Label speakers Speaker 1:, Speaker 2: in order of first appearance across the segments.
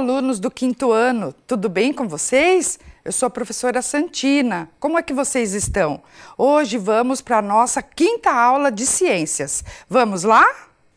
Speaker 1: alunos do quinto ano, tudo bem com vocês? Eu sou a professora Santina. Como é que vocês estão? Hoje vamos para a nossa quinta aula de ciências. Vamos lá?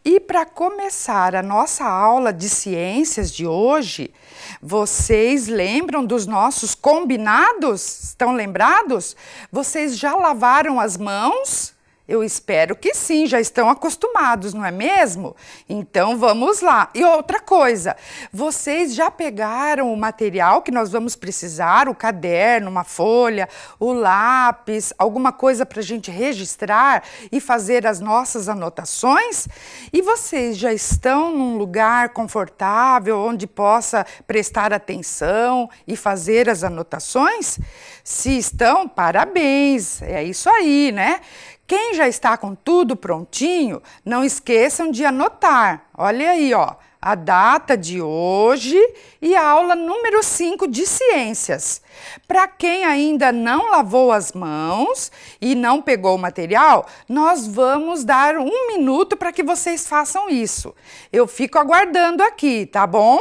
Speaker 1: E para começar a nossa aula de ciências de hoje, vocês lembram dos nossos combinados? Estão lembrados? Vocês já lavaram as mãos? Eu espero que sim, já estão acostumados, não é mesmo? Então vamos lá. E outra coisa, vocês já pegaram o material que nós vamos precisar, o caderno, uma folha, o lápis, alguma coisa para a gente registrar e fazer as nossas anotações? E vocês já estão num lugar confortável onde possa prestar atenção e fazer as anotações? Se estão, parabéns, é isso aí, né? Quem já está com tudo prontinho, não esqueçam de anotar. Olha aí, ó, a data de hoje e a aula número 5 de ciências. Para quem ainda não lavou as mãos e não pegou o material, nós vamos dar um minuto para que vocês façam isso. Eu fico aguardando aqui, tá bom?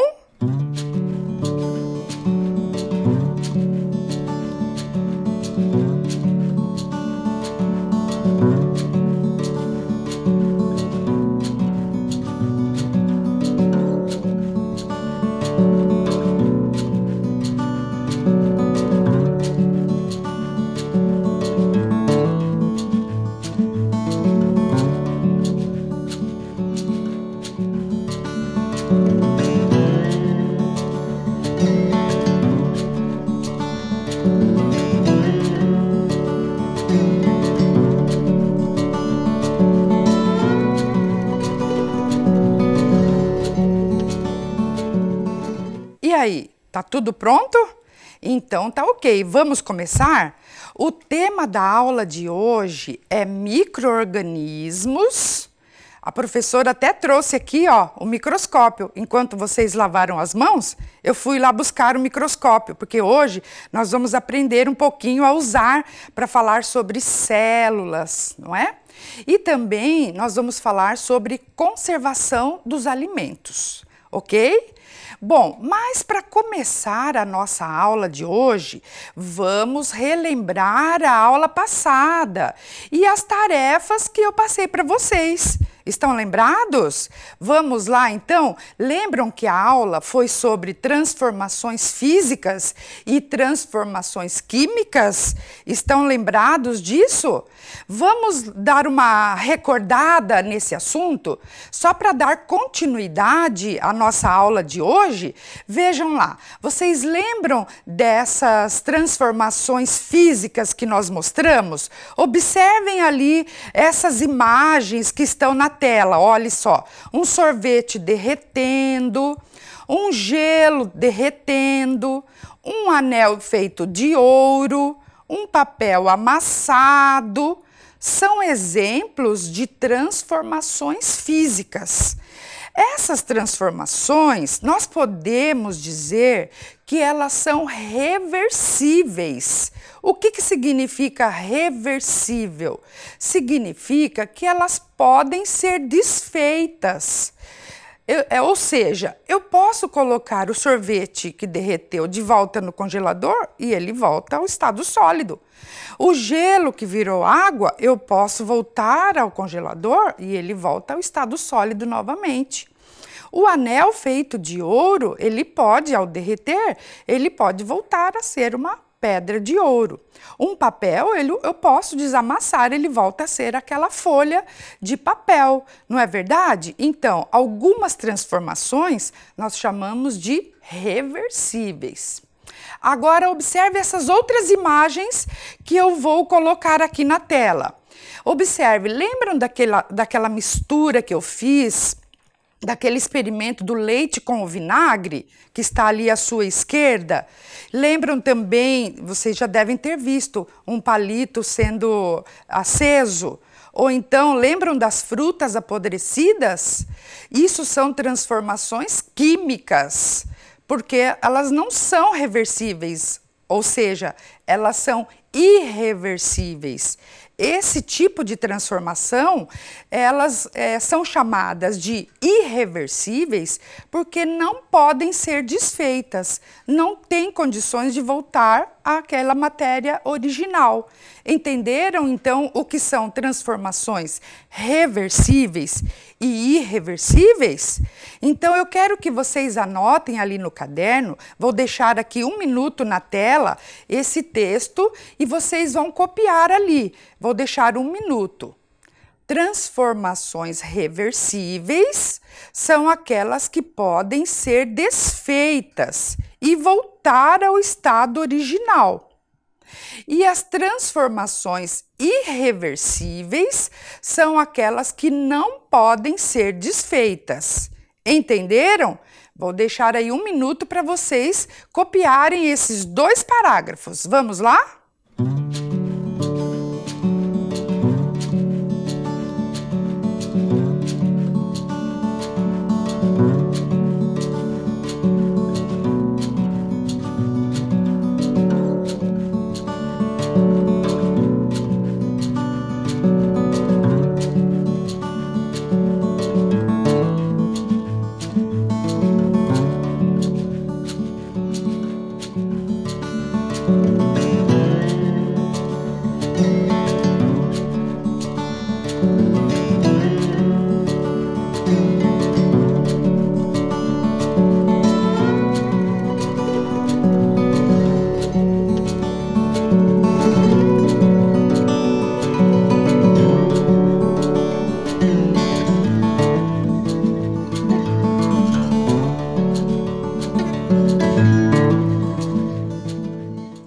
Speaker 1: Tudo pronto? Então tá ok, vamos começar? O tema da aula de hoje é microorganismos. A professora até trouxe aqui, ó, o microscópio. Enquanto vocês lavaram as mãos, eu fui lá buscar o microscópio, porque hoje nós vamos aprender um pouquinho a usar para falar sobre células, não é? E também nós vamos falar sobre conservação dos alimentos, ok? Bom, mas para começar a nossa aula de hoje, vamos relembrar a aula passada e as tarefas que eu passei para vocês. Estão lembrados? Vamos lá então? Lembram que a aula foi sobre transformações físicas e transformações químicas? Estão lembrados disso? Vamos dar uma recordada nesse assunto? Só para dar continuidade à nossa aula de hoje, vejam lá, vocês lembram dessas transformações físicas que nós mostramos? Observem ali essas imagens que estão na tela, olha só, um sorvete derretendo, um gelo derretendo, um anel feito de ouro, um papel amassado, são exemplos de transformações físicas. Essas transformações, nós podemos dizer que elas são reversíveis. O que, que significa reversível? Significa que elas podem ser desfeitas. Eu, é, ou seja, eu posso colocar o sorvete que derreteu de volta no congelador e ele volta ao estado sólido. O gelo que virou água, eu posso voltar ao congelador e ele volta ao estado sólido novamente. O anel feito de ouro, ele pode, ao derreter, ele pode voltar a ser uma pedra de ouro. Um papel, ele, eu posso desamassar, ele volta a ser aquela folha de papel, não é verdade? Então, algumas transformações nós chamamos de reversíveis. Agora, observe essas outras imagens que eu vou colocar aqui na tela. Observe, lembram daquela, daquela mistura que eu fiz daquele experimento do leite com o vinagre, que está ali à sua esquerda. Lembram também, vocês já devem ter visto, um palito sendo aceso. Ou então, lembram das frutas apodrecidas? Isso são transformações químicas, porque elas não são reversíveis, ou seja, elas são irreversíveis esse tipo de transformação, elas é, são chamadas de irreversíveis porque não podem ser desfeitas, não tem condições de voltar àquela matéria original. Entenderam então o que são transformações reversíveis e irreversíveis? Então eu quero que vocês anotem ali no caderno, vou deixar aqui um minuto na tela esse texto e vocês vão copiar ali. Vou deixar um minuto. Transformações reversíveis são aquelas que podem ser desfeitas e voltar ao estado original. E as transformações irreversíveis são aquelas que não podem ser desfeitas. Entenderam? Vou deixar aí um minuto para vocês copiarem esses dois parágrafos. Vamos lá?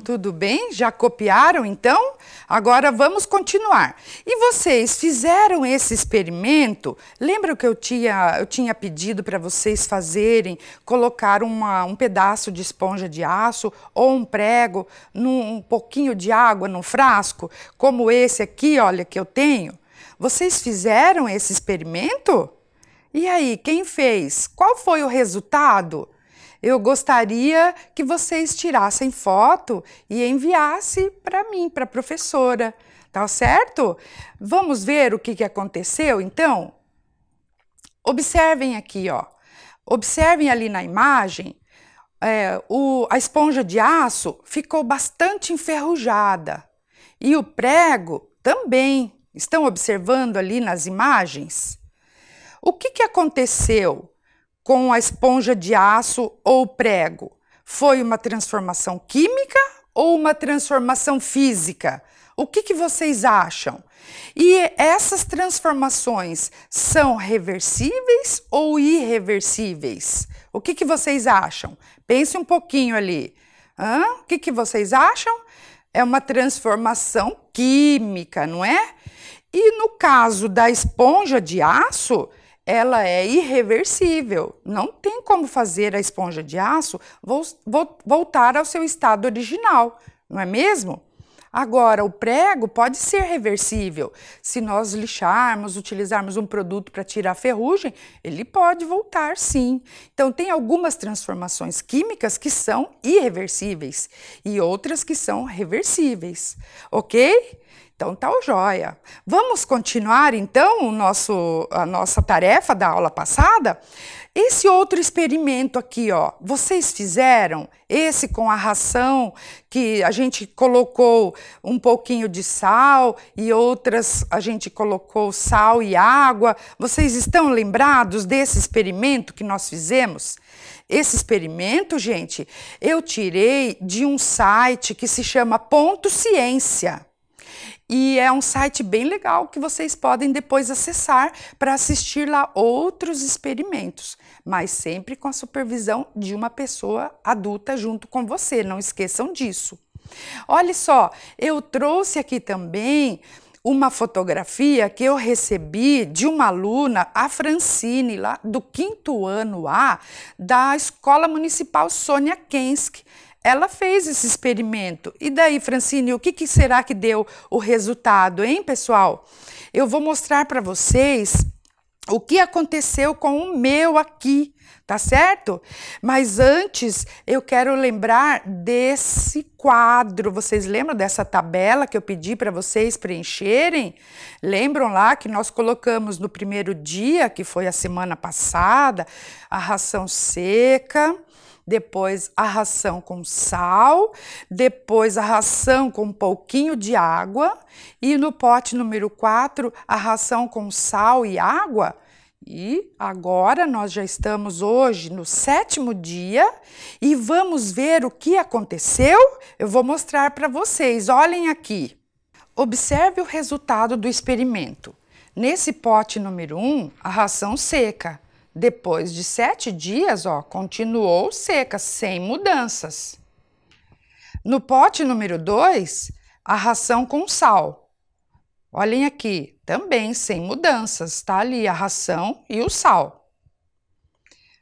Speaker 1: Tudo bem? Já copiaram então? Agora vamos continuar. E vocês fizeram esse experimento? Lembra que eu tinha, eu tinha pedido para vocês fazerem, colocar uma, um pedaço de esponja de aço ou um prego num um pouquinho de água num frasco, como esse aqui, olha, que eu tenho? Vocês fizeram esse experimento? E aí, quem fez? Qual foi o resultado? eu gostaria que vocês tirassem foto e enviasse para mim, para a professora, tá certo? Vamos ver o que, que aconteceu então? Observem aqui, ó. Observem ali na imagem, é, o, a esponja de aço ficou bastante enferrujada e o prego também. Estão observando ali nas imagens? O que, que aconteceu? com a esponja de aço ou prego? Foi uma transformação química ou uma transformação física? O que, que, vocês acham? E essas transformações são reversíveis ou irreversíveis? O que, que vocês acham? Pense um pouquinho ali. Hã? O que, que vocês acham? É uma transformação química, não é? E no caso da esponja de aço, ela é irreversível. Não tem como fazer a esponja de aço voltar ao seu estado original, não é mesmo? Agora, o prego pode ser reversível. Se nós lixarmos, utilizarmos um produto para tirar a ferrugem, ele pode voltar sim. Então, tem algumas transformações químicas que são irreversíveis e outras que são reversíveis, ok? Então tá o joia. Vamos continuar então o nosso, a nossa tarefa da aula passada? Esse outro experimento aqui, ó, vocês fizeram esse com a ração que a gente colocou um pouquinho de sal e outras a gente colocou sal e água. Vocês estão lembrados desse experimento que nós fizemos? Esse experimento, gente, eu tirei de um site que se chama Ponto Ciência. E é um site bem legal que vocês podem depois acessar para assistir lá outros experimentos, mas sempre com a supervisão de uma pessoa adulta junto com você, não esqueçam disso. Olha só, eu trouxe aqui também uma fotografia que eu recebi de uma aluna, a Francine, lá do quinto ano A, da Escola Municipal Sônia Kensky, ela fez esse experimento. E daí, Francine, o que, que será que deu o resultado, hein, pessoal? Eu vou mostrar para vocês o que aconteceu com o meu aqui, tá certo? Mas antes, eu quero lembrar desse quadro. Vocês lembram dessa tabela que eu pedi para vocês preencherem? Lembram lá que nós colocamos no primeiro dia, que foi a semana passada, a ração seca, depois a ração com sal, depois a ração com um pouquinho de água e no pote número 4 a ração com sal e água. E agora nós já estamos hoje no sétimo dia e vamos ver o que aconteceu. Eu vou mostrar para vocês. Olhem aqui. Observe o resultado do experimento. Nesse pote número 1, um, a ração seca. Depois de sete dias, ó, continuou seca, sem mudanças. No pote número 2, a ração com sal. Olhem aqui, também sem mudanças, tá ali a ração e o sal.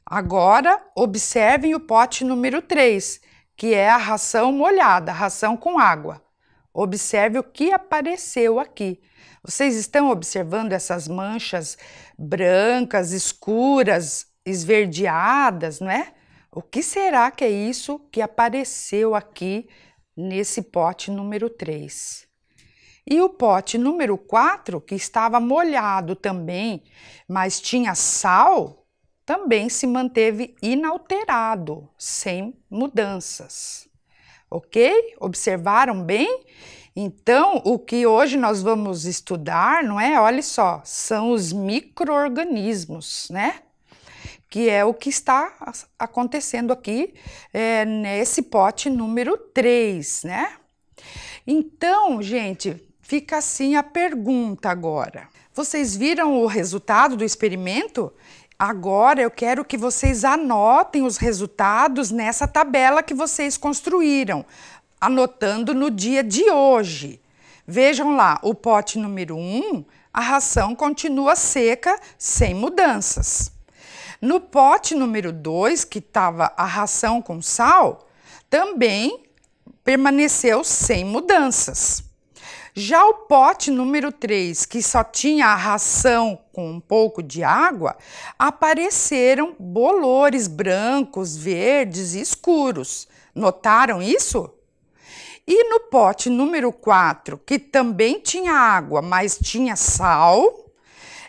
Speaker 1: Agora, observem o pote número 3, que é a ração molhada, a ração com água. Observe o que apareceu aqui. Vocês estão observando essas manchas brancas, escuras, esverdeadas, não é? O que será que é isso que apareceu aqui nesse pote número 3? E o pote número 4, que estava molhado também, mas tinha sal, também se manteve inalterado, sem mudanças. Ok? Observaram bem? Então, o que hoje nós vamos estudar, não é? Olha só, são os microorganismos, né? Que é o que está acontecendo aqui é, nesse pote número 3, né? Então, gente, fica assim a pergunta agora. Vocês viram o resultado do experimento? Agora eu quero que vocês anotem os resultados nessa tabela que vocês construíram anotando no dia de hoje. Vejam lá, o pote número 1, um, a ração continua seca, sem mudanças. No pote número 2, que estava a ração com sal, também permaneceu sem mudanças. Já o pote número 3, que só tinha a ração com um pouco de água, apareceram bolores brancos, verdes e escuros. Notaram isso? E no pote número 4, que também tinha água, mas tinha sal,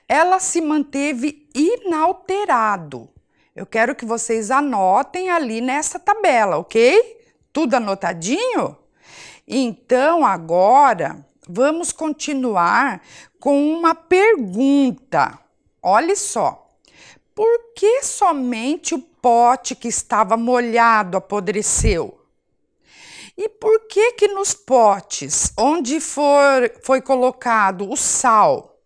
Speaker 1: ela se manteve inalterado. Eu quero que vocês anotem ali nessa tabela, ok? Tudo anotadinho? Então, agora, vamos continuar com uma pergunta. Olha só. Por que somente o pote que estava molhado apodreceu? E por que que nos potes onde for, foi colocado o sal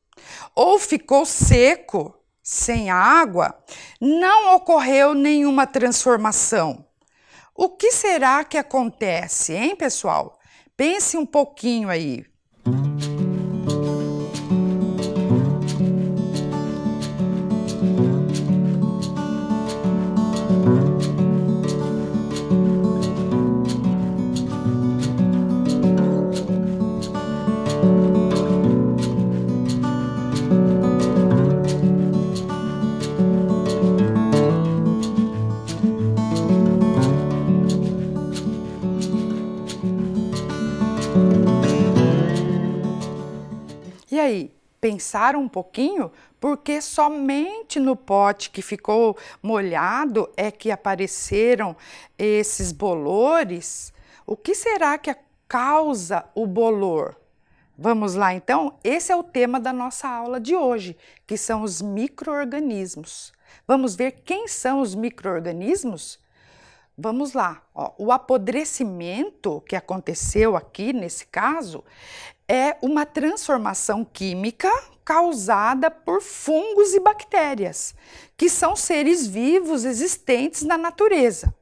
Speaker 1: ou ficou seco, sem água, não ocorreu nenhuma transformação? O que será que acontece, hein, pessoal? Pense um pouquinho aí. pensar um pouquinho, porque somente no pote que ficou molhado é que apareceram esses bolores. O que será que causa o bolor? Vamos lá então? Esse é o tema da nossa aula de hoje, que são os micro-organismos. Vamos ver quem são os micro-organismos? Vamos lá, Ó, o apodrecimento que aconteceu aqui nesse caso é uma transformação química causada por fungos e bactérias, que são seres vivos existentes na natureza.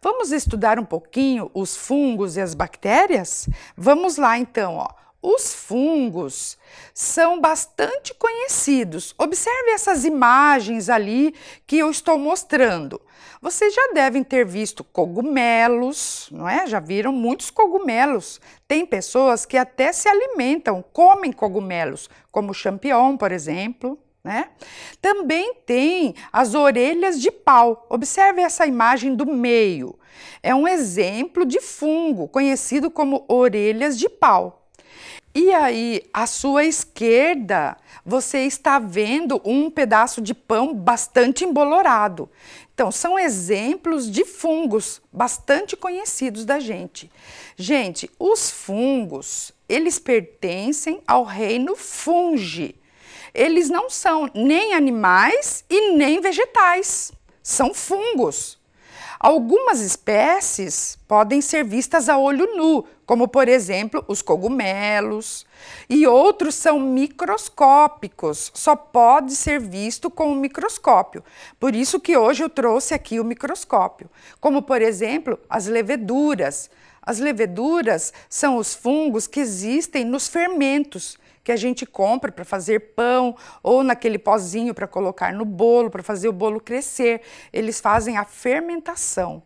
Speaker 1: Vamos estudar um pouquinho os fungos e as bactérias? Vamos lá então, ó. Os fungos são bastante conhecidos. Observe essas imagens ali que eu estou mostrando. Vocês já devem ter visto cogumelos, não é? Já viram muitos cogumelos. Tem pessoas que até se alimentam, comem cogumelos, como o champignon, por exemplo. Né? Também tem as orelhas de pau. Observe essa imagem do meio. É um exemplo de fungo conhecido como orelhas de pau. E aí, à sua esquerda, você está vendo um pedaço de pão bastante embolorado. Então, são exemplos de fungos bastante conhecidos da gente. Gente, os fungos, eles pertencem ao reino fungi. Eles não são nem animais e nem vegetais. São fungos. Algumas espécies podem ser vistas a olho nu, como por exemplo os cogumelos, e outros são microscópicos, só pode ser visto com o um microscópio. Por isso que hoje eu trouxe aqui o microscópio, como por exemplo as leveduras. As leveduras são os fungos que existem nos fermentos que a gente compra para fazer pão ou naquele pozinho para colocar no bolo, para fazer o bolo crescer. Eles fazem a fermentação.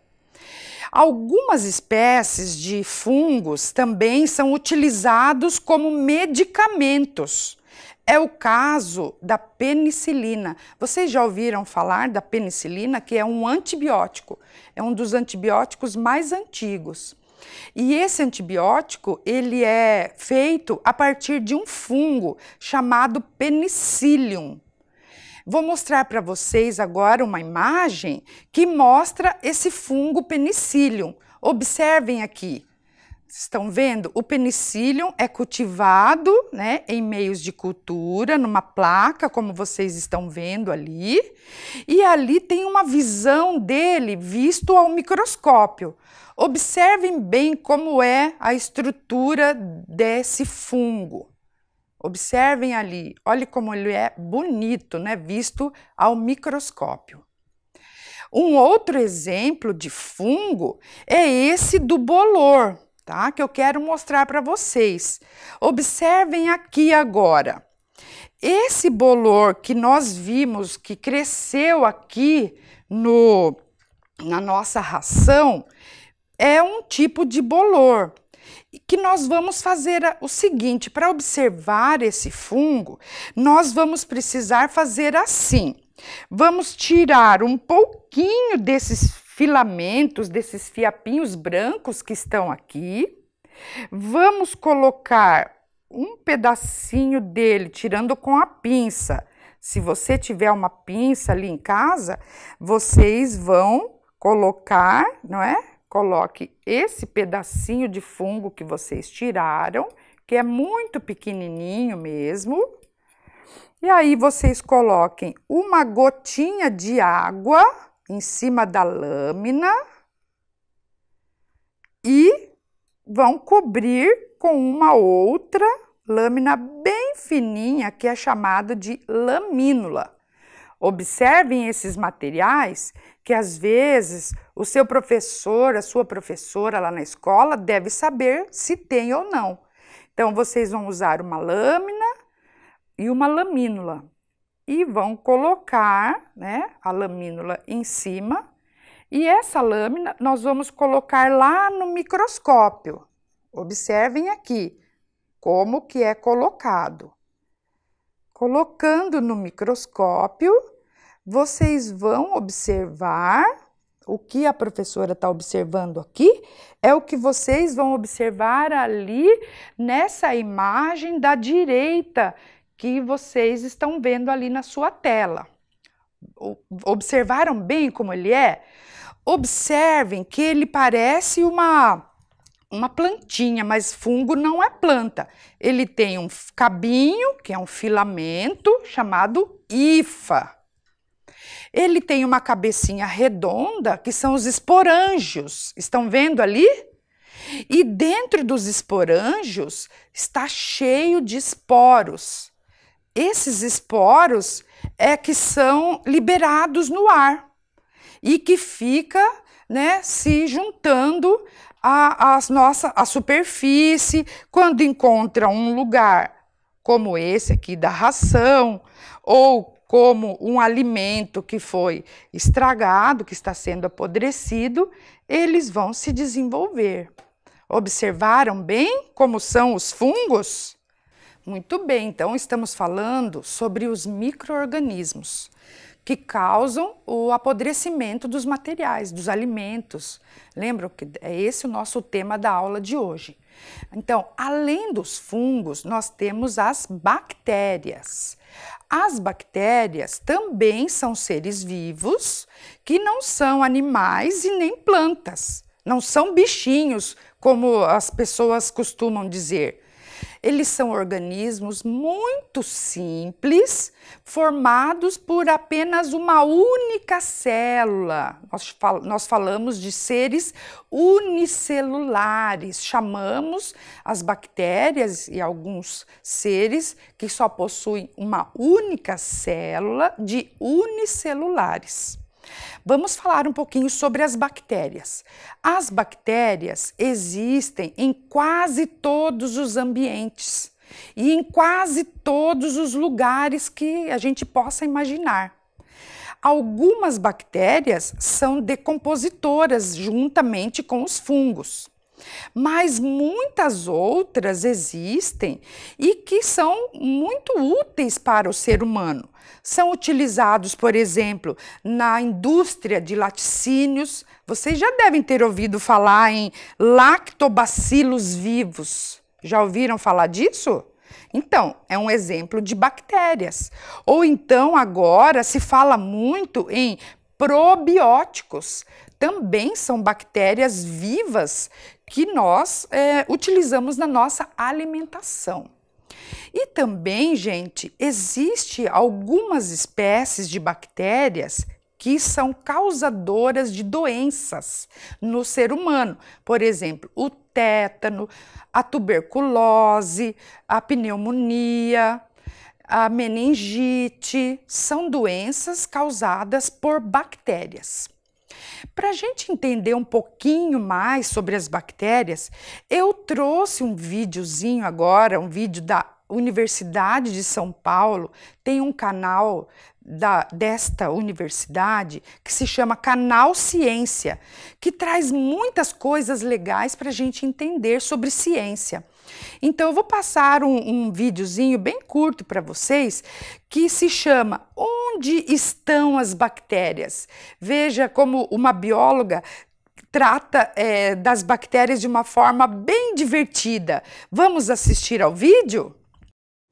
Speaker 1: Algumas espécies de fungos também são utilizados como medicamentos. É o caso da penicilina. Vocês já ouviram falar da penicilina, que é um antibiótico, é um dos antibióticos mais antigos. E esse antibiótico, ele é feito a partir de um fungo chamado penicillium. Vou mostrar para vocês agora uma imagem que mostra esse fungo penicillium. Observem aqui estão vendo, o penicílio é cultivado né, em meios de cultura, numa placa, como vocês estão vendo ali, e ali tem uma visão dele visto ao microscópio. Observem bem como é a estrutura desse fungo. Observem ali, olhe como ele é bonito, né, visto ao microscópio. Um outro exemplo de fungo é esse do bolor, tá? Que eu quero mostrar para vocês. Observem aqui agora. Esse bolor que nós vimos que cresceu aqui no na nossa ração é um tipo de bolor que nós vamos fazer o seguinte, para observar esse fungo, nós vamos precisar fazer assim. Vamos tirar um pouquinho desses filamentos, desses fiapinhos brancos que estão aqui. Vamos colocar um pedacinho dele, tirando com a pinça. Se você tiver uma pinça ali em casa, vocês vão colocar, não é? Coloque esse pedacinho de fungo que vocês tiraram, que é muito pequenininho mesmo. E aí vocês coloquem uma gotinha de água em cima da lâmina e vão cobrir com uma outra lâmina bem fininha que é chamada de lamínula. Observem esses materiais que às vezes o seu professor, a sua professora lá na escola deve saber se tem ou não. Então vocês vão usar uma lâmina e uma lamínula e vão colocar né, a lamínula em cima. E essa lâmina nós vamos colocar lá no microscópio. Observem aqui como que é colocado. Colocando no microscópio, vocês vão observar o que a professora está observando aqui é o que vocês vão observar ali nessa imagem da direita, que vocês estão vendo ali na sua tela. Observaram bem como ele é? Observem que ele parece uma uma plantinha, mas fungo não é planta. Ele tem um cabinho, que é um filamento, chamado hifa. Ele tem uma cabecinha redonda, que são os esporângios. Estão vendo ali? E dentro dos esporângios está cheio de esporos esses esporos é que são liberados no ar e que fica né, se juntando à, à, nossa, à superfície quando encontra um lugar como esse aqui da ração ou como um alimento que foi estragado, que está sendo apodrecido, eles vão se desenvolver. Observaram bem como são os fungos? Muito bem, então estamos falando sobre os micro-organismos que causam o apodrecimento dos materiais, dos alimentos. Lembram que é esse o nosso tema da aula de hoje. Então, além dos fungos, nós temos as bactérias. As bactérias também são seres vivos que não são animais e nem plantas. Não são bichinhos, como as pessoas costumam dizer. Eles são organismos muito simples, formados por apenas uma única célula. Nós, fal nós falamos de seres unicelulares, chamamos as bactérias e alguns seres que só possuem uma única célula de unicelulares. Vamos falar um pouquinho sobre as bactérias. As bactérias existem em quase todos os ambientes e em quase todos os lugares que a gente possa imaginar. Algumas bactérias são decompositoras juntamente com os fungos. Mas muitas outras existem e que são muito úteis para o ser humano. São utilizados, por exemplo, na indústria de laticínios. Vocês já devem ter ouvido falar em lactobacilos vivos. Já ouviram falar disso? Então, é um exemplo de bactérias. Ou então, agora se fala muito em probióticos. Também são bactérias vivas que nós é, utilizamos na nossa alimentação. E também, gente, existe algumas espécies de bactérias que são causadoras de doenças no ser humano. Por exemplo, o tétano, a tuberculose, a pneumonia, a meningite, são doenças causadas por bactérias. Para a gente entender um pouquinho mais sobre as bactérias, eu trouxe um videozinho agora, um vídeo da Universidade de São Paulo, tem um canal da, desta universidade que se chama Canal Ciência, que traz muitas coisas legais para a gente entender sobre ciência. Então eu vou passar um, um videozinho bem curto para vocês que se chama Onde estão as bactérias? Veja como uma bióloga trata é, das bactérias de uma forma bem divertida. Vamos assistir ao vídeo?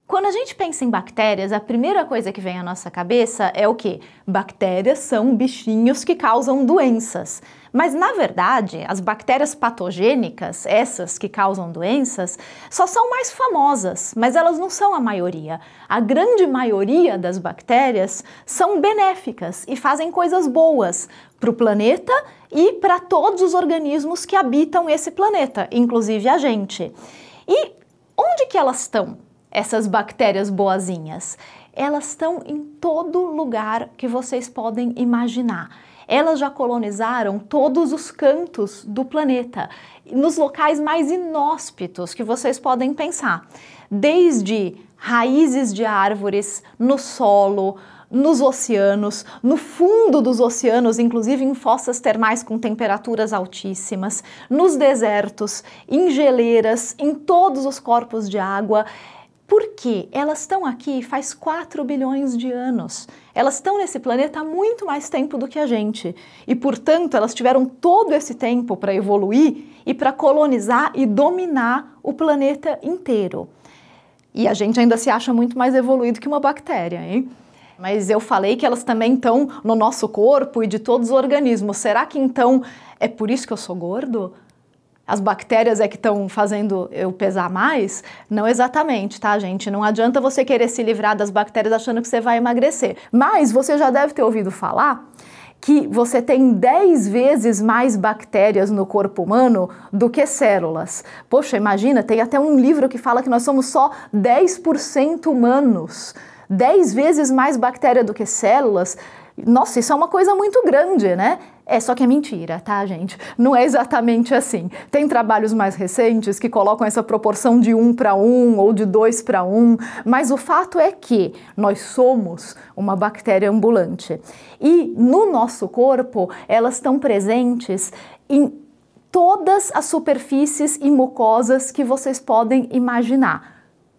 Speaker 2: Quando a gente pensa em bactérias, a primeira coisa que vem à nossa cabeça é o que? Bactérias são bichinhos que causam doenças. Mas na verdade, as bactérias patogênicas, essas que causam doenças, só são mais famosas, mas elas não são a maioria. A grande maioria das bactérias são benéficas e fazem coisas boas para o planeta e para todos os organismos que habitam esse planeta, inclusive a gente. E onde que elas estão? essas bactérias boazinhas? Elas estão em todo lugar que vocês podem imaginar. Elas já colonizaram todos os cantos do planeta, nos locais mais inóspitos que vocês podem pensar, desde raízes de árvores, no solo, nos oceanos, no fundo dos oceanos, inclusive em fossas termais com temperaturas altíssimas, nos desertos, em geleiras, em todos os corpos de água. Porque elas estão aqui faz 4 bilhões de anos. Elas estão nesse planeta há muito mais tempo do que a gente. E, portanto, elas tiveram todo esse tempo para evoluir e para colonizar e dominar o planeta inteiro. E a gente ainda se acha muito mais evoluído que uma bactéria, hein? Mas eu falei que elas também estão no nosso corpo e de todos os organismos. Será que então é por isso que eu sou gordo? as bactérias é que estão fazendo eu pesar mais? Não exatamente, tá, gente? Não adianta você querer se livrar das bactérias achando que você vai emagrecer. Mas você já deve ter ouvido falar que você tem 10 vezes mais bactérias no corpo humano do que células. Poxa, imagina, tem até um livro que fala que nós somos só 10% humanos. 10 vezes mais bactéria do que células. Nossa, isso é uma coisa muito grande, né? É só que é mentira, tá, gente? Não é exatamente assim. Tem trabalhos mais recentes que colocam essa proporção de 1 para 1 ou de 2 para 1, mas o fato é que nós somos uma bactéria ambulante. E no nosso corpo, elas estão presentes em todas as superfícies e mucosas que vocês podem imaginar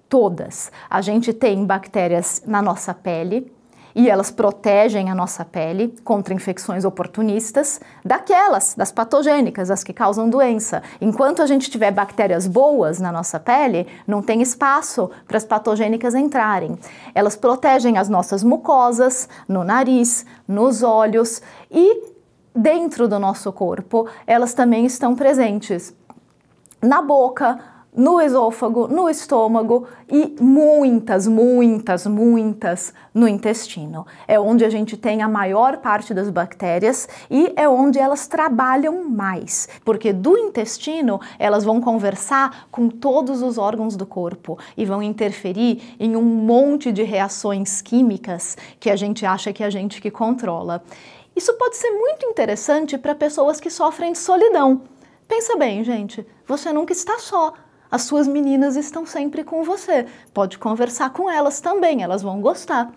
Speaker 2: todas. A gente tem bactérias na nossa pele, e elas protegem a nossa pele contra infecções oportunistas, daquelas, das patogênicas, as que causam doença. Enquanto a gente tiver bactérias boas na nossa pele, não tem espaço para as patogênicas entrarem. Elas protegem as nossas mucosas, no nariz, nos olhos e dentro do nosso corpo, elas também estão presentes. Na boca, no esôfago, no estômago e muitas, muitas, muitas no intestino. É onde a gente tem a maior parte das bactérias e é onde elas trabalham mais, porque do intestino elas vão conversar com todos os órgãos do corpo e vão interferir em um monte de reações químicas que a gente acha que é a gente que controla. Isso pode ser muito interessante para pessoas que sofrem de solidão. Pensa bem, gente, você nunca está só as suas meninas estão sempre com você. Pode conversar com elas também, elas vão gostar.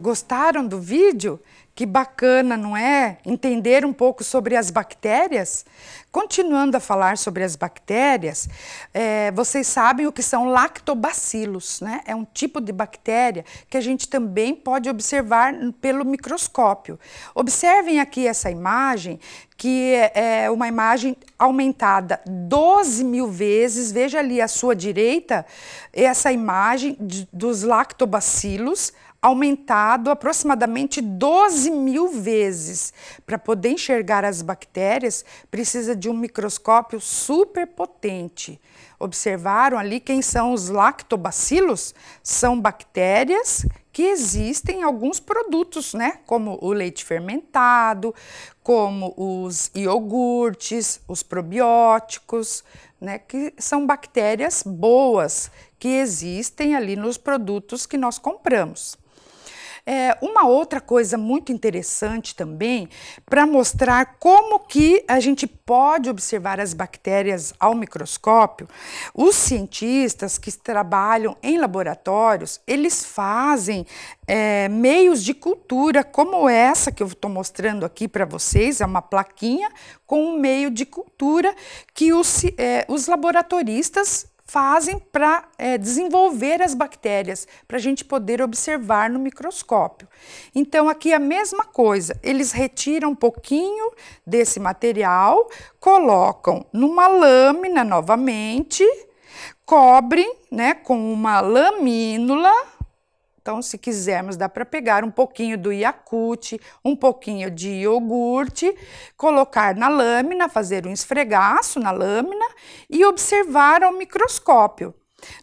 Speaker 2: Gostaram do vídeo? Que bacana,
Speaker 1: não é? Entender um pouco sobre as bactérias. Continuando a falar sobre as bactérias, é, vocês sabem o que são lactobacilos, né? É um tipo de bactéria que a gente também pode observar pelo microscópio. Observem aqui essa imagem, que é, é uma imagem aumentada 12 mil vezes. Veja ali à sua direita essa imagem de, dos lactobacilos aumentado aproximadamente 12 mil vezes. Para poder enxergar as bactérias, precisa de um microscópio super potente. Observaram ali quem são os lactobacilos? São bactérias que existem em alguns produtos, né? Como o leite fermentado, como os iogurtes, os probióticos, né? Que são bactérias boas que existem ali nos produtos que nós compramos. É, uma outra coisa muito interessante também para mostrar como que a gente pode observar as bactérias ao microscópio, os cientistas que trabalham em laboratórios, eles fazem é, meios de cultura, como essa que eu estou mostrando aqui para vocês, é uma plaquinha com um meio de cultura que os, é, os laboratoristas fazem para é, desenvolver as bactérias, para a gente poder observar no microscópio. Então, aqui a mesma coisa, eles retiram um pouquinho desse material, colocam numa lâmina novamente, cobrem né, com uma lamínula então, se quisermos, dá para pegar um pouquinho do Yakut, um pouquinho de iogurte, colocar na lâmina, fazer um esfregaço na lâmina e observar ao microscópio.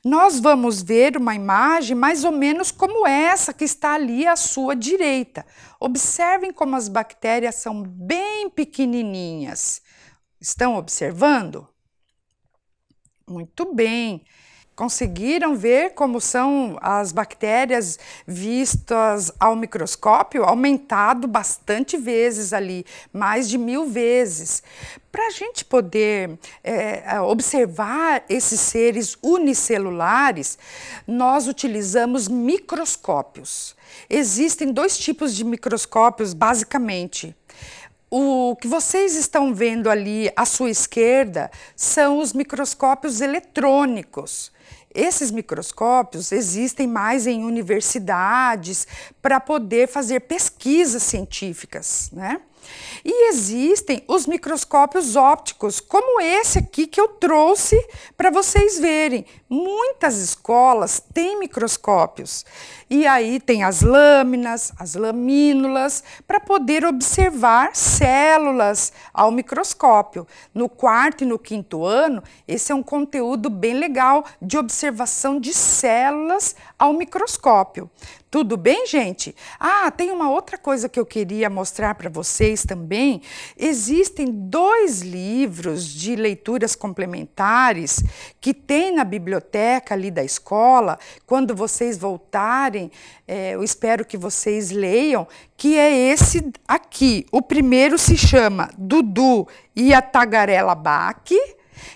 Speaker 1: Nós vamos ver uma imagem mais ou menos como essa que está ali à sua direita. Observem como as bactérias são bem pequenininhas. Estão observando? Muito bem conseguiram ver como são as bactérias vistas ao microscópio, aumentado bastante vezes ali, mais de mil vezes. Para a gente poder é, é, observar esses seres unicelulares, nós utilizamos microscópios. Existem dois tipos de microscópios, basicamente. O que vocês estão vendo ali à sua esquerda são os microscópios eletrônicos esses microscópios existem mais em universidades para poder fazer pesquisas científicas, né? E existem os microscópios ópticos, como esse aqui que eu trouxe para vocês verem. Muitas escolas têm microscópios. E aí tem as lâminas, as lamínulas, para poder observar células ao microscópio. No quarto e no quinto ano, esse é um conteúdo bem legal de observação de células ao microscópio. Tudo bem, gente? Ah, tem uma outra coisa que eu queria mostrar para vocês também. Existem dois livros de leituras complementares que tem na biblioteca ali da escola. Quando vocês voltarem, é, eu espero que vocês leiam, que é esse aqui. O primeiro se chama Dudu e a Tagarela Baque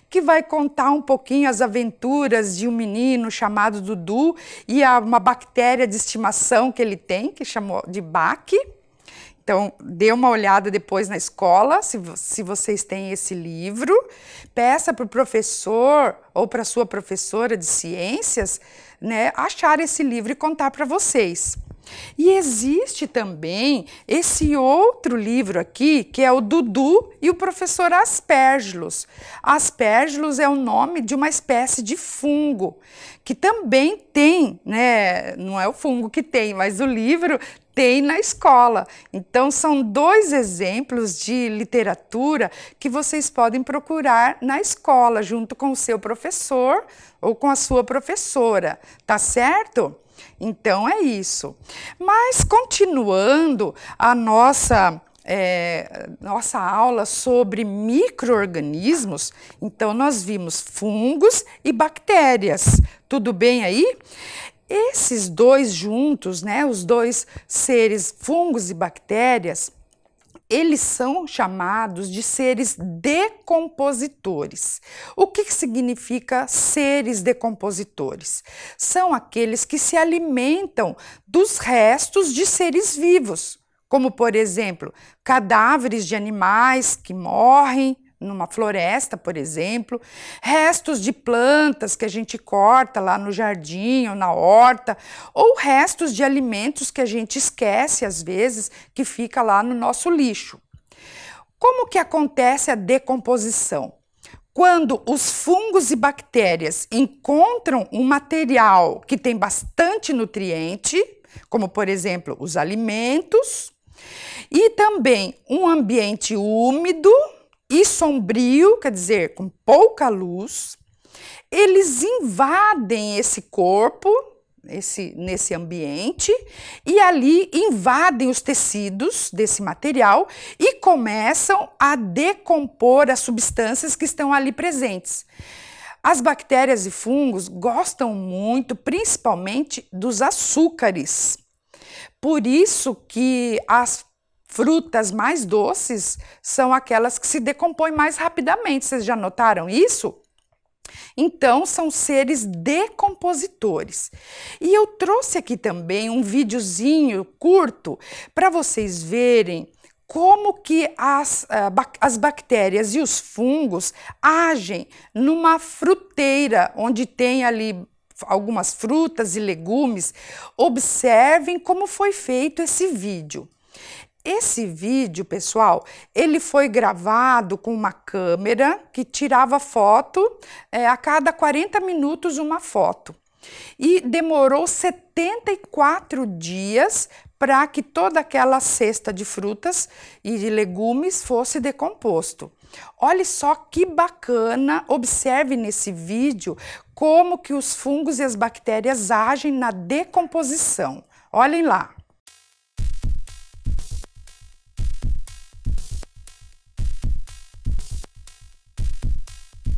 Speaker 1: que vai contar um pouquinho as aventuras de um menino chamado Dudu e a, uma bactéria de estimação que ele tem, que chamou de BAC. Então, dê uma olhada depois na escola, se, se vocês têm esse livro. Peça para o professor ou para sua professora de ciências né, achar esse livro e contar para vocês. E existe também esse outro livro aqui, que é o Dudu e o professor Aspergilos. Aspergilos é o nome de uma espécie de fungo que também tem, né? Não é o fungo que tem, mas o livro tem na escola. Então, são dois exemplos de literatura que vocês podem procurar na escola, junto com o seu professor ou com a sua professora, tá certo? Então é isso. Mas continuando a nossa é, nossa aula sobre microorganismos, então nós vimos fungos e bactérias. Tudo bem aí? Esses dois juntos, né, os dois seres, fungos e bactérias, eles são chamados de seres decompositores. O que significa seres decompositores? São aqueles que se alimentam dos restos de seres vivos, como, por exemplo, cadáveres de animais que morrem, numa floresta, por exemplo, restos de plantas que a gente corta lá no jardim ou na horta, ou restos de alimentos que a gente esquece às vezes que fica lá no nosso lixo. Como que acontece a decomposição? Quando os fungos e bactérias encontram um material que tem bastante nutriente, como por exemplo os alimentos, e também um ambiente úmido, e sombrio, quer dizer, com pouca luz, eles invadem esse corpo, esse, nesse ambiente, e ali invadem os tecidos desse material e começam a decompor as substâncias que estão ali presentes. As bactérias e fungos gostam muito, principalmente, dos açúcares. Por isso que as frutas mais doces são aquelas que se decompõem mais rapidamente. Vocês já notaram isso? Então, são seres decompositores. E eu trouxe aqui também um videozinho curto para vocês verem como que as, as bactérias e os fungos agem numa fruteira onde tem ali algumas frutas e legumes. Observem como foi feito esse vídeo. Esse vídeo, pessoal, ele foi gravado com uma câmera que tirava foto é, a cada 40 minutos uma foto. E demorou 74 dias para que toda aquela cesta de frutas e de legumes fosse decomposto. Olha só que bacana, observe nesse vídeo como que os fungos e as bactérias agem na decomposição. Olhem lá.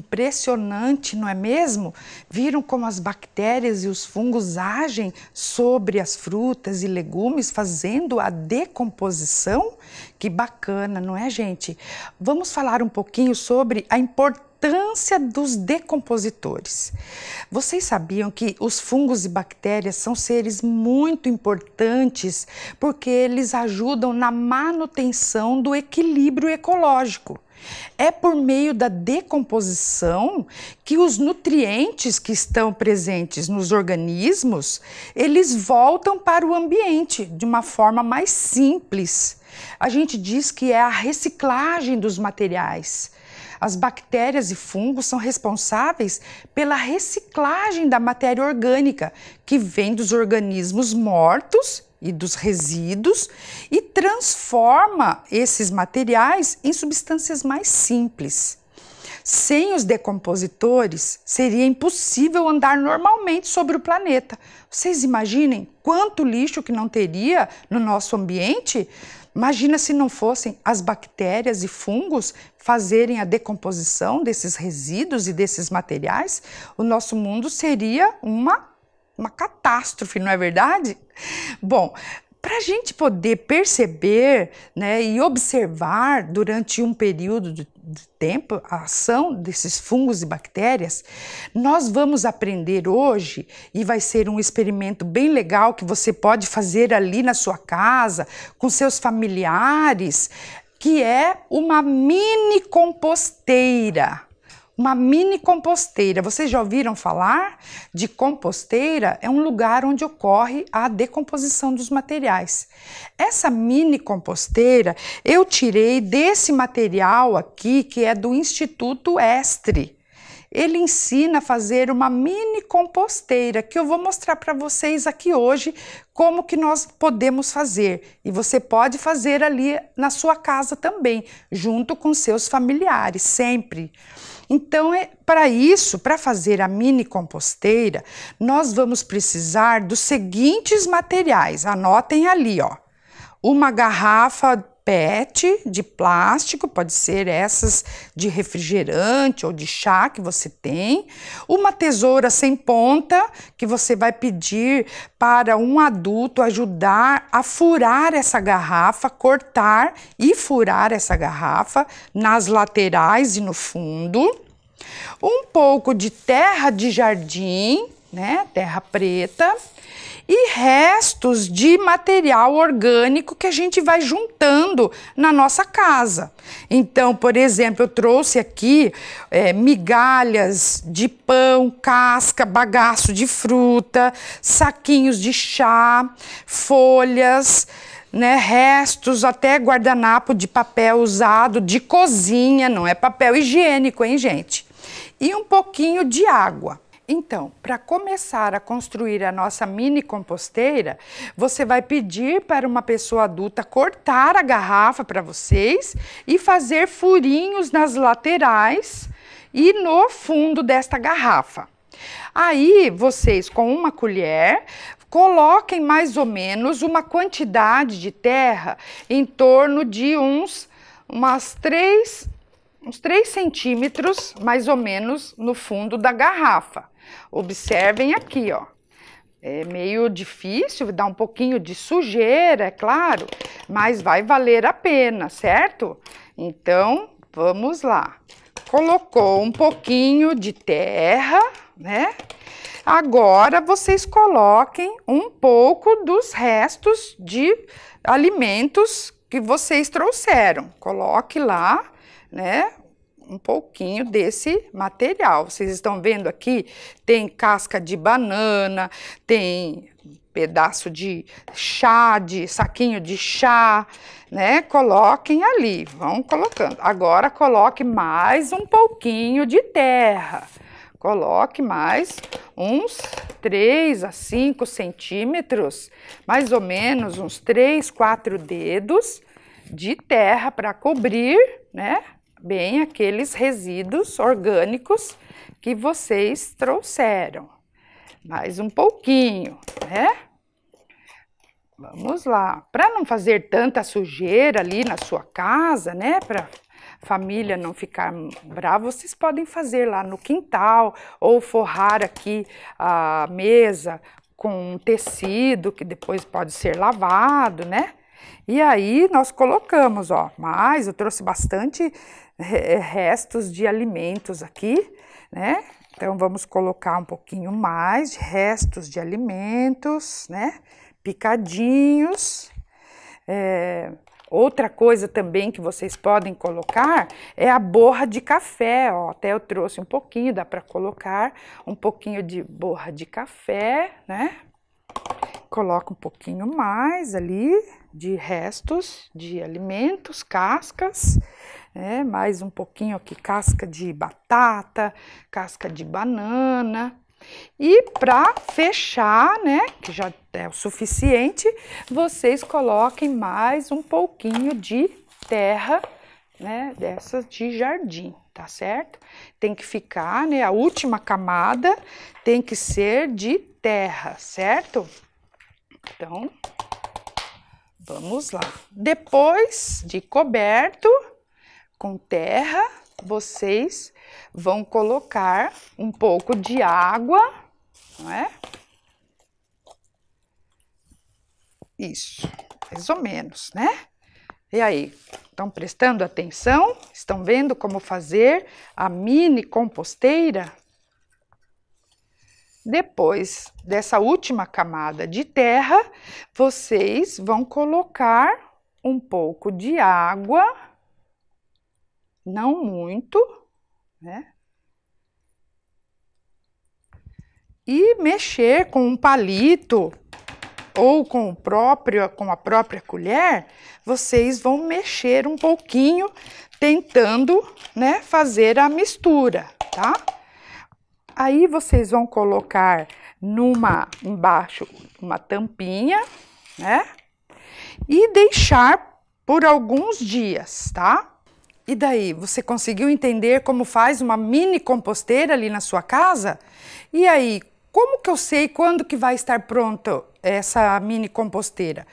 Speaker 1: impressionante, não é mesmo? Viram como as bactérias e os fungos agem sobre as frutas e legumes, fazendo a decomposição? Que bacana, não é, gente? Vamos falar um pouquinho sobre a importância importância dos decompositores. Vocês sabiam que os fungos e bactérias são seres muito importantes porque eles ajudam na manutenção do equilíbrio ecológico. É por meio da decomposição que os nutrientes que estão presentes nos organismos, eles voltam para o ambiente de uma forma mais simples. A gente diz que é a reciclagem dos materiais. As bactérias e fungos são responsáveis pela reciclagem da matéria orgânica que vem dos organismos mortos e dos resíduos e transforma esses materiais em substâncias mais simples. Sem os decompositores, seria impossível andar normalmente sobre o planeta. Vocês imaginem quanto lixo que não teria no nosso ambiente? Imagina se não fossem as bactérias e fungos fazerem a decomposição desses resíduos e desses materiais, o nosso mundo seria uma uma catástrofe, não é verdade? Bom, para a gente poder perceber né, e observar durante um período de tempo a ação desses fungos e bactérias, nós vamos aprender hoje e vai ser um experimento bem legal que você pode fazer ali na sua casa, com seus familiares, que é uma mini composteira uma mini composteira. Vocês já ouviram falar de composteira? É um lugar onde ocorre a decomposição dos materiais. Essa mini composteira eu tirei desse material aqui que é do Instituto Estre. Ele ensina a fazer uma mini composteira que eu vou mostrar para vocês aqui hoje como que nós podemos fazer. E você pode fazer ali na sua casa também, junto com seus familiares, sempre. Então, é, para isso, para fazer a mini composteira, nós vamos precisar dos seguintes materiais. Anotem ali, ó. Uma garrafa PET de plástico, pode ser essas de refrigerante ou de chá que você tem, uma tesoura sem ponta que você vai pedir para um adulto ajudar a furar essa garrafa, cortar e furar essa garrafa nas laterais e no fundo, um pouco de terra de jardim, né, terra preta e restos de material orgânico que a gente vai juntando na nossa casa. Então, por exemplo, eu trouxe aqui é, migalhas de pão, casca, bagaço de fruta, saquinhos de chá, folhas. Né, restos, até guardanapo de papel usado de cozinha, não é papel higiênico, hein, gente? E um pouquinho de água. Então, para começar a construir a nossa mini composteira, você vai pedir para uma pessoa adulta cortar a garrafa para vocês e fazer furinhos nas laterais e no fundo desta garrafa. Aí, vocês com uma colher coloquem mais ou menos uma quantidade de terra em torno de uns umas três uns 3 centímetros mais ou menos no fundo da garrafa. Observem aqui, ó. É meio difícil, dá um pouquinho de sujeira, é claro, mas vai valer a pena, certo? Então, vamos lá. Colocou um pouquinho de terra, né? Agora, vocês coloquem um pouco dos restos de alimentos que vocês trouxeram. Coloque lá, né? um pouquinho desse material. Vocês estão vendo aqui, tem casca de banana, tem pedaço de chá, de saquinho de chá, né? Coloquem ali, vão colocando. Agora coloque mais um pouquinho de terra. Coloque mais uns 3 a 5 centímetros, mais ou menos uns 3, 4 dedos de terra para cobrir, né? bem aqueles resíduos orgânicos que vocês trouxeram. Mais um pouquinho, né? Vamos lá. Para não fazer tanta sujeira ali na sua casa, né? Para família não ficar brava, vocês podem fazer lá no quintal ou forrar aqui a mesa com um tecido que depois pode ser lavado, né? E aí nós colocamos, ó, Mais, eu trouxe bastante eh, eh, restos de alimentos aqui, né? Então vamos colocar um pouquinho mais de restos de alimentos, né? Picadinhos. É, Outra coisa também que vocês podem colocar é a borra de café, ó. Até eu trouxe um pouquinho, dá para colocar um pouquinho de borra de café, né? coloca um pouquinho mais ali de restos de alimentos, cascas, né? mais um pouquinho aqui, casca de batata, casca de banana. E para fechar, né, que já é o suficiente, vocês coloquem mais um pouquinho de terra, né, dessas de jardim, tá certo? Tem que ficar, né, a última camada tem que ser de terra, certo? Então, vamos lá. Depois de coberto com terra, vocês vão colocar um pouco de água, não é? Isso, mais ou menos, né? E aí, estão prestando atenção? Estão vendo como fazer a mini composteira? Depois dessa última camada de terra, vocês vão colocar um pouco de água, não muito, né? E mexer com um palito ou com, o próprio, com a própria colher, vocês vão mexer um pouquinho, tentando né, fazer a mistura, Tá? Aí vocês vão colocar numa embaixo uma tampinha, né? E deixar por alguns dias, tá? E daí, você conseguiu entender como faz uma mini composteira ali na sua casa? E aí, como que eu sei quando que vai estar pronto essa mini composteira?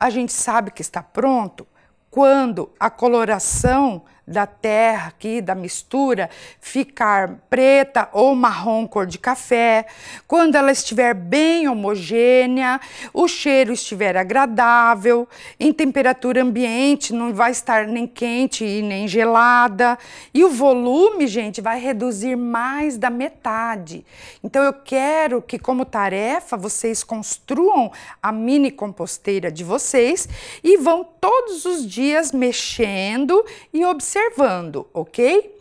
Speaker 1: A gente sabe que está pronto quando a coloração da terra aqui, da mistura, ficar preta ou marrom cor de café. Quando ela estiver bem homogênea, o cheiro estiver agradável, em temperatura ambiente, não vai estar nem quente e nem gelada. E o volume, gente, vai reduzir mais da metade. Então eu quero que como tarefa vocês construam a mini composteira de vocês e vão todos os dias mexendo e observando observando, ok?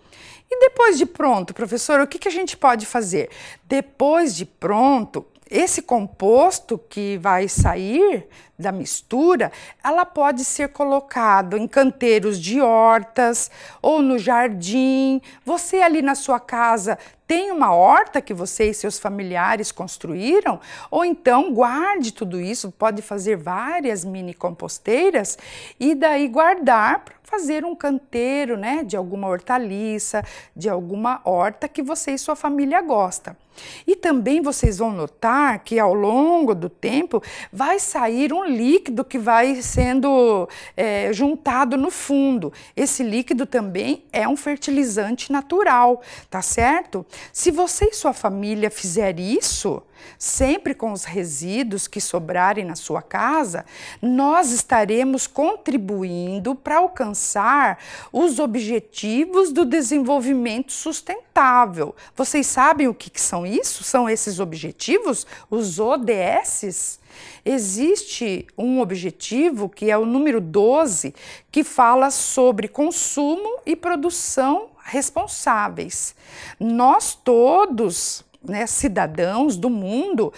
Speaker 1: E depois de pronto, professor, o que, que a gente pode fazer? Depois de pronto, esse composto que vai sair da mistura, ela pode ser colocado em canteiros de hortas ou no jardim. Você ali na sua casa tem uma horta que você e seus familiares construíram? Ou então guarde tudo isso, pode fazer várias mini composteiras e daí guardar fazer um canteiro, né, de alguma hortaliça, de alguma horta que você e sua família gosta. E também vocês vão notar que ao longo do tempo vai sair um líquido que vai sendo é, juntado no fundo. Esse líquido também é um fertilizante natural, tá certo? Se você e sua família fizer isso, sempre com os resíduos que sobrarem na sua casa, nós estaremos contribuindo para alcançar os objetivos do desenvolvimento sustentável. Vocês sabem o que, que são isso? São esses objetivos? Os ODSs? Existe um objetivo que é o número 12, que fala sobre consumo e produção responsáveis. Nós todos né, cidadãos do mundo,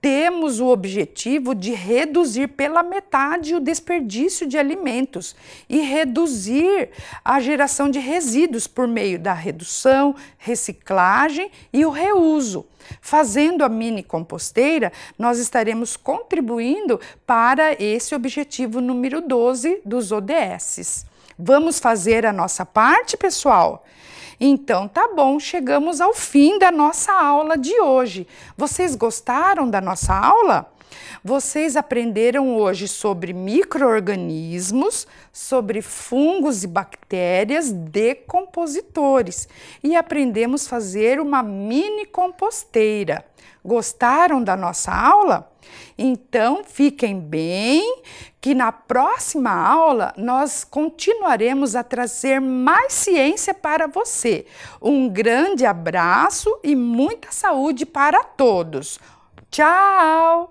Speaker 1: temos o objetivo de reduzir pela metade o desperdício de alimentos e reduzir a geração de resíduos por meio da redução, reciclagem e o reuso. Fazendo a mini composteira, nós estaremos contribuindo para esse objetivo número 12 dos ODSs. Vamos fazer a nossa parte, pessoal? Então, tá bom, chegamos ao fim da nossa aula de hoje. Vocês gostaram da nossa aula? Vocês aprenderam hoje sobre microorganismos, sobre fungos e bactérias decompositores e aprendemos fazer uma mini composteira. Gostaram da nossa aula? Então, fiquem bem, que na próxima aula nós continuaremos a trazer mais ciência para você. Um grande abraço e muita saúde para todos. Tchau!